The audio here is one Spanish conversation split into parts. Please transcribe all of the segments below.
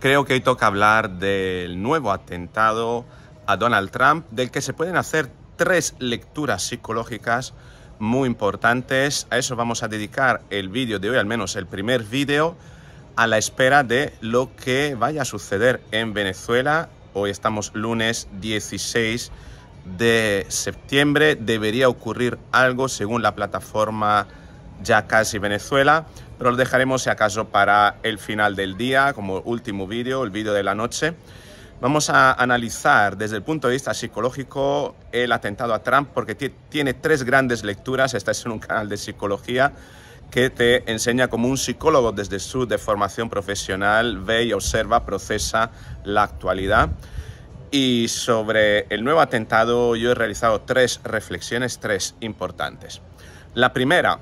Creo que hoy toca hablar del nuevo atentado a Donald Trump, del que se pueden hacer tres lecturas psicológicas muy importantes. A eso vamos a dedicar el vídeo de hoy, al menos el primer vídeo, a la espera de lo que vaya a suceder en Venezuela. Hoy estamos lunes 16 de septiembre. Debería ocurrir algo según la plataforma ya casi Venezuela, pero lo dejaremos si acaso para el final del día, como último vídeo, el vídeo de la noche. Vamos a analizar desde el punto de vista psicológico el atentado a Trump porque tiene tres grandes lecturas. Esta es un canal de psicología que te enseña como un psicólogo desde su formación profesional ve y observa, procesa la actualidad. Y sobre el nuevo atentado yo he realizado tres reflexiones, tres importantes. La primera,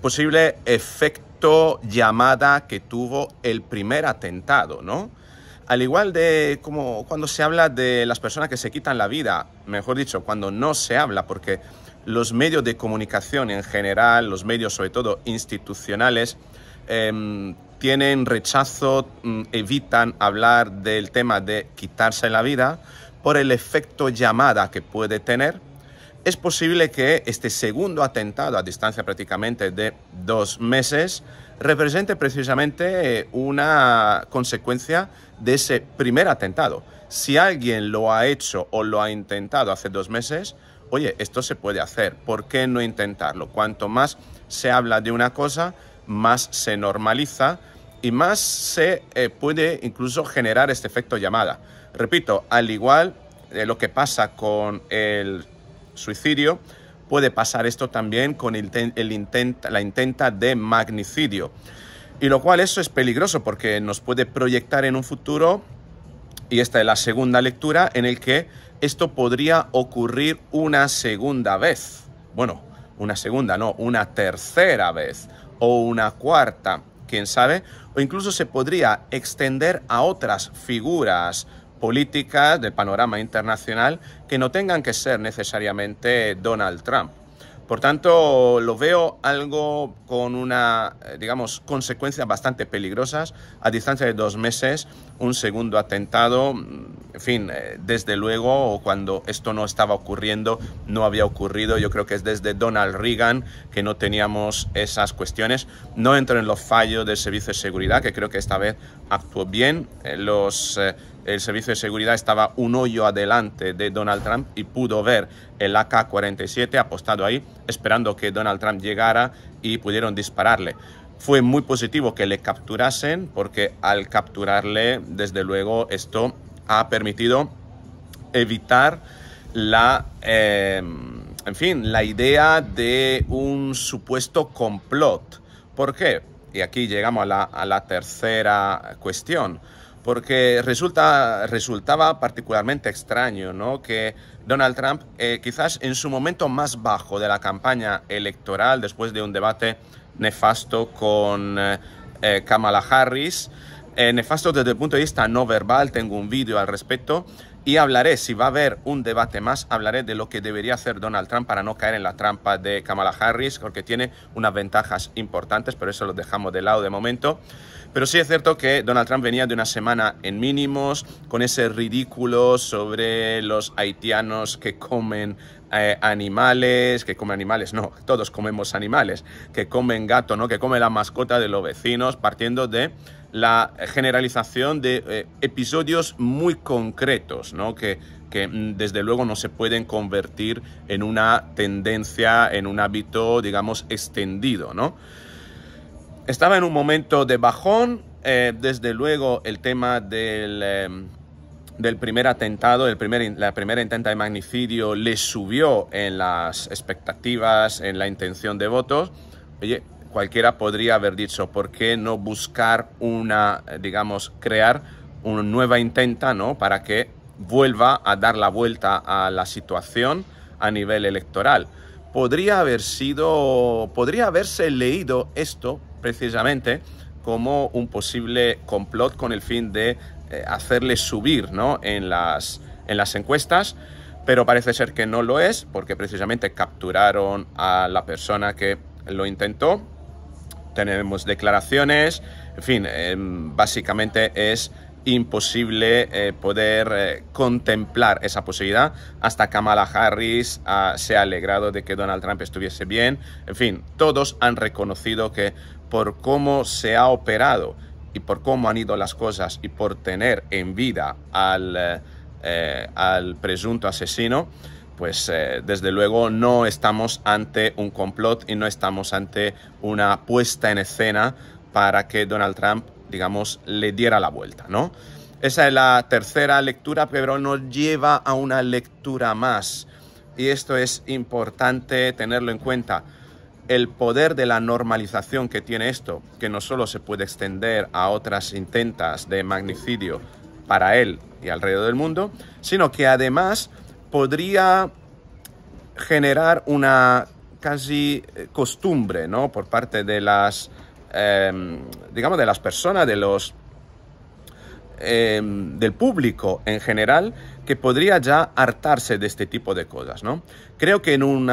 posible efecto llamada que tuvo el primer atentado, ¿no? Al igual de como cuando se habla de las personas que se quitan la vida, mejor dicho, cuando no se habla, porque los medios de comunicación en general, los medios sobre todo institucionales, em, tienen rechazo, mm, evitan hablar del tema de quitarse la vida por el efecto llamada que puede tener es posible que este segundo atentado a distancia prácticamente de dos meses represente precisamente eh, una consecuencia de ese primer atentado. Si alguien lo ha hecho o lo ha intentado hace dos meses, oye, esto se puede hacer, ¿por qué no intentarlo? Cuanto más se habla de una cosa, más se normaliza y más se eh, puede incluso generar este efecto llamada. Repito, al igual de eh, lo que pasa con el suicidio, puede pasar esto también con el, la intenta de magnicidio. Y lo cual eso es peligroso porque nos puede proyectar en un futuro, y esta es la segunda lectura, en el que esto podría ocurrir una segunda vez. Bueno, una segunda, no, una tercera vez o una cuarta, quién sabe, o incluso se podría extender a otras figuras políticas del panorama internacional que no tengan que ser necesariamente Donald Trump. Por tanto, lo veo algo con una, eh, digamos, consecuencias bastante peligrosas. A distancia de dos meses, un segundo atentado, mm, en fin, eh, desde luego, cuando esto no estaba ocurriendo, no había ocurrido. Yo creo que es desde Donald Reagan que no teníamos esas cuestiones. No entro en los fallos del Servicio de Seguridad, que creo que esta vez actuó bien. Eh, los el servicio de seguridad estaba un hoyo adelante de Donald Trump y pudo ver el AK-47 apostado ahí, esperando que Donald Trump llegara y pudieron dispararle. Fue muy positivo que le capturasen porque al capturarle, desde luego, esto ha permitido evitar la... Eh, en fin, la idea de un supuesto complot. ¿Por qué? Y aquí llegamos a la, a la tercera cuestión porque resulta, resultaba particularmente extraño ¿no? que Donald Trump, eh, quizás en su momento más bajo de la campaña electoral, después de un debate nefasto con eh, eh, Kamala Harris, nefasto desde el punto de vista no verbal, tengo un vídeo al respecto, y hablaré, si va a haber un debate más, hablaré de lo que debería hacer Donald Trump para no caer en la trampa de Kamala Harris, porque tiene unas ventajas importantes, pero eso lo dejamos de lado de momento. Pero sí es cierto que Donald Trump venía de una semana en mínimos, con ese ridículo sobre los haitianos que comen eh, animales, que come animales, no, todos comemos animales, que comen gato, ¿no? Que come la mascota de los vecinos, partiendo de la generalización de eh, episodios muy concretos, ¿no? Que, mm, desde luego no se pueden convertir en una tendencia, en un hábito, digamos, extendido, ¿no? Estaba en un momento de bajón, eh, desde luego el tema del em, del primer atentado, del primer, la primera intenta de magnicidio, le subió en las expectativas, en la intención de votos, oye, cualquiera podría haber dicho, ¿por qué no buscar una, eh, digamos, crear una nueva intenta, ¿no? Para que vuelva a dar la vuelta a la situación a nivel electoral. Podría haber sido, podría haberse leído esto precisamente como un posible complot con el fin de eh, hacerle subir ¿no? en, las, encuestas, pero parece ser que no lo es, porque precisamente capturaron a la persona que lo intentó. Tenemos declaraciones, en fin, eh, básicamente es imposible eh, poder contemplar esa posibilidad hasta Kamala Harris ah, se ha alegrado de que Donald Trump estuviese bien. En fin, todos han reconocido que por cómo se ha operado y por cómo han ido las cosas y por tener en vida al, eh, eh, presunto asesino, pues eh, desde luego no estamos ante un complot y no estamos ante una puesta en escena para que Donald Trump, digamos, le diera la vuelta, ¿no? Esa es la tercera lectura, pero nos lleva a una lectura más. Y esto es importante tenerlo en cuenta el poder de la normalización que tiene esto, que no solo se puede extender a otras intentas de magnicidio para él y alrededor del mundo, sino que además podría generar una casi eh, costumbre, ¿no? Por parte de las, em, digamos, de las personas, de los, em, del público en general, que podría ya hartarse de este tipo de cosas, ¿no? Creo que en un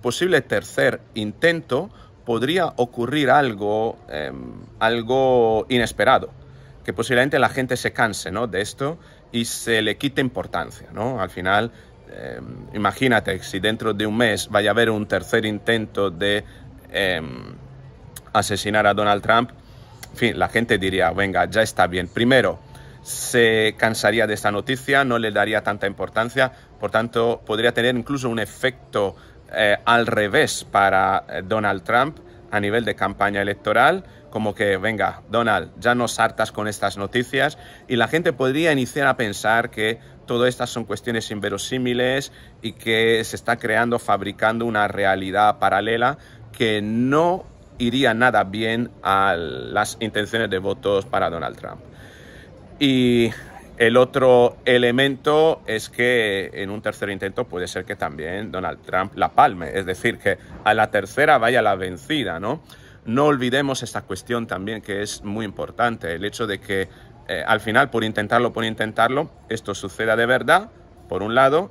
posible tercer intento podría ocurrir algo, em, algo inesperado, que posiblemente la gente se canse ¿no? de esto y se le quite importancia, ¿no? Al final, em, imagínate si dentro de un mes vaya a haber un tercer intento de em, asesinar a Donald Trump, fin, la gente diría, venga, ya está bien. Primero, se cansaría de esta noticia, no le daría tanta importancia, por tanto podría tener incluso un efecto eh, al revés para eh, Donald Trump a nivel de campaña electoral, como que, venga, Donald, ya no hartas con estas noticias, y la gente podría iniciar a pensar que todas estas son cuestiones inverosímiles y que se está creando, fabricando una realidad paralela que no iría nada bien a las intenciones de votos para Donald Trump. Y el otro elemento es que en un tercer intento puede ser que también Donald Trump la palme, es decir, que a la tercera vaya la vencida, ¿no? No olvidemos esta cuestión también que es muy importante, el hecho de que eh, al final, por intentarlo, por intentarlo, esto suceda de verdad, por un lado,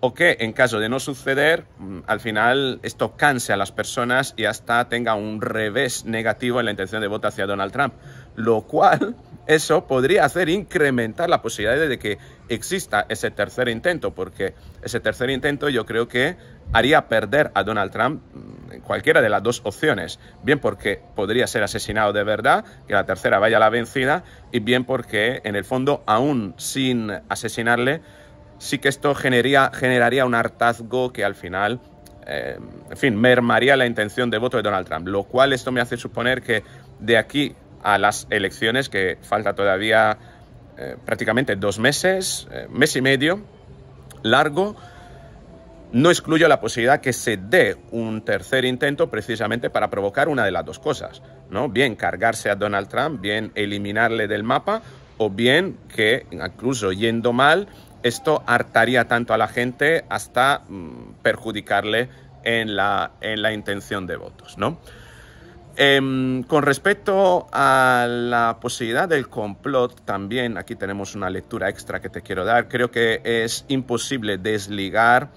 o que en caso de no suceder, mm, al final esto canse a las personas y hasta tenga un revés negativo en la intención de voto hacia Donald Trump, lo cual eso podría hacer incrementar la posibilidad de que exista ese tercer intento, porque ese tercer intento yo creo que haría perder a Donald Trump mm, cualquiera de las dos opciones, bien porque podría ser asesinado de verdad, que la tercera vaya a la vencida, y bien porque en el fondo, aún sin asesinarle, sí que esto generaría, un hartazgo que al final eh, en fin, mermaría la intención de voto de Donald Trump, lo cual esto me hace suponer que de aquí a las elecciones, que falta todavía eh, prácticamente dos meses, eh, mes y medio largo, no excluyo la posibilidad que se dé un tercer intento precisamente para provocar una de las dos cosas, ¿no? Bien cargarse a Donald Trump, bien eliminarle del mapa o bien que incluso yendo mal esto hartaría tanto a la gente hasta mm, perjudicarle en la, en la intención de votos, ¿no? Em, con respecto a la posibilidad del complot, también aquí tenemos una lectura extra que te quiero dar. Creo que es imposible desligar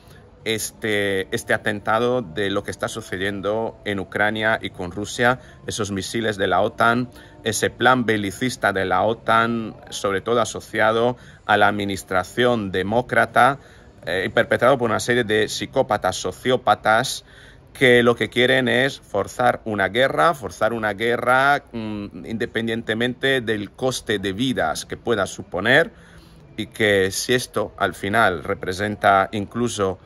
este, este atentado de lo que está sucediendo en Ucrania y con Rusia, esos misiles de la OTAN, ese plan belicista de la OTAN, sobre todo asociado a la administración demócrata, y eh, perpetrado por una serie de psicópatas, sociópatas, que lo que quieren es forzar una guerra, forzar una guerra mm, independientemente del coste de vidas que pueda suponer y que si esto al final representa incluso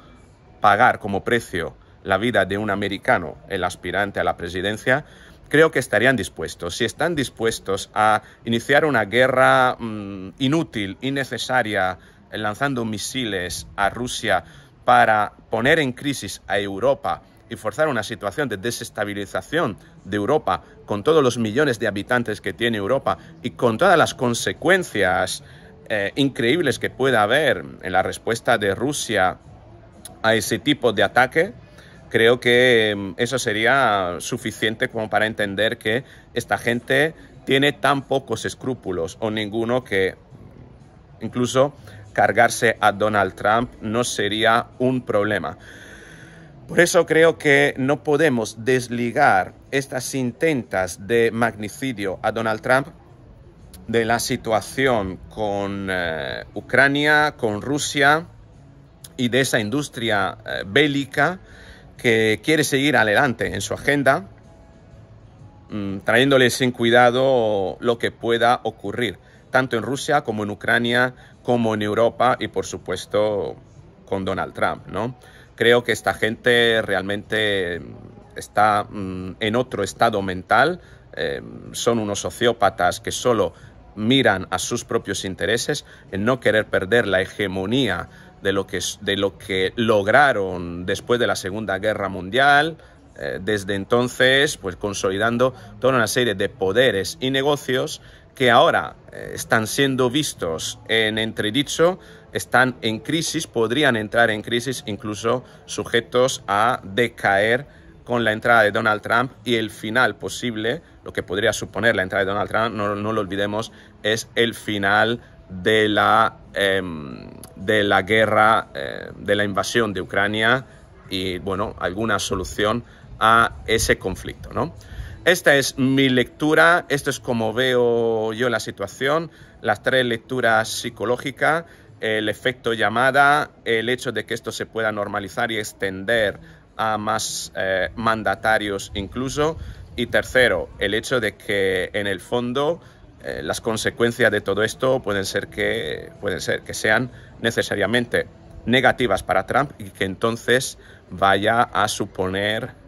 pagar como precio la vida de un americano, el aspirante a la presidencia, creo que estarían dispuestos. Si están dispuestos a iniciar una guerra mm, inútil, innecesaria, lanzando misiles a Rusia para poner en crisis a Europa, y forzar una situación de desestabilización de Europa con todos los millones de habitantes que tiene Europa y con todas las consecuencias eh, increíbles que pueda haber en la respuesta de Rusia a ese tipo de ataque, creo que mm, eso sería suficiente como para entender que esta gente tiene tan pocos escrúpulos o ninguno que incluso cargarse a Donald Trump no sería un problema. Por eso creo que no podemos desligar estas intentas de magnicidio a Donald Trump de la situación con eh, Ucrania, con Rusia y de esa industria eh, bélica que quiere seguir adelante en su agenda, mm, trayéndole sin cuidado lo que pueda ocurrir, tanto en Rusia como en Ucrania, como en Europa y por supuesto con Donald Trump, ¿no? creo que esta gente realmente está mm, en otro estado mental, eh, son unos sociópatas que solo miran a sus propios intereses, en no querer perder la hegemonía de lo que, de lo que lograron después de la Segunda Guerra Mundial, eh, desde entonces, pues consolidando toda una serie de poderes y negocios que ahora eh, están siendo vistos en entredicho están en crisis, podrían entrar en crisis incluso sujetos a decaer con la entrada de Donald Trump y el final posible, lo que podría suponer la entrada de Donald Trump, no, lo olvidemos, es el final de la, em, de la guerra, eh, de la invasión de Ucrania y, bueno, alguna solución a ese conflicto, ¿no? Esta es mi lectura, esto es como veo yo la situación, las tres lecturas psicológicas, el efecto llamada, el hecho de que esto se pueda normalizar y extender a más eh, mandatarios incluso. Y tercero, el hecho de que en el fondo eh, las consecuencias de todo esto pueden ser que, pueden ser que sean necesariamente negativas para Trump y que entonces vaya a suponer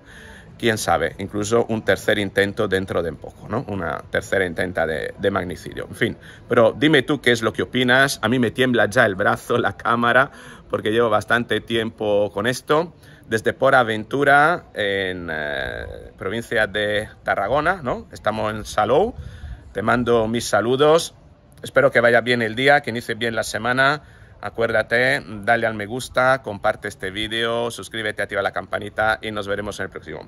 quién sabe, incluso un tercer intento dentro de poco, ¿no? Una tercera intenta de, magnicidio, en fin. Pero dime tú qué es lo que opinas, a mí me tiembla ya el brazo, la cámara, porque llevo bastante tiempo con esto. Desde Por Aventura, en eh, provincia de Tarragona, ¿no? Estamos en Salou. Te mando mis saludos. Espero que vaya bien el día, que inicie bien la semana Acuérdate, dale al me gusta, comparte este vídeo, suscríbete, activa la campanita y nos veremos en el próximo.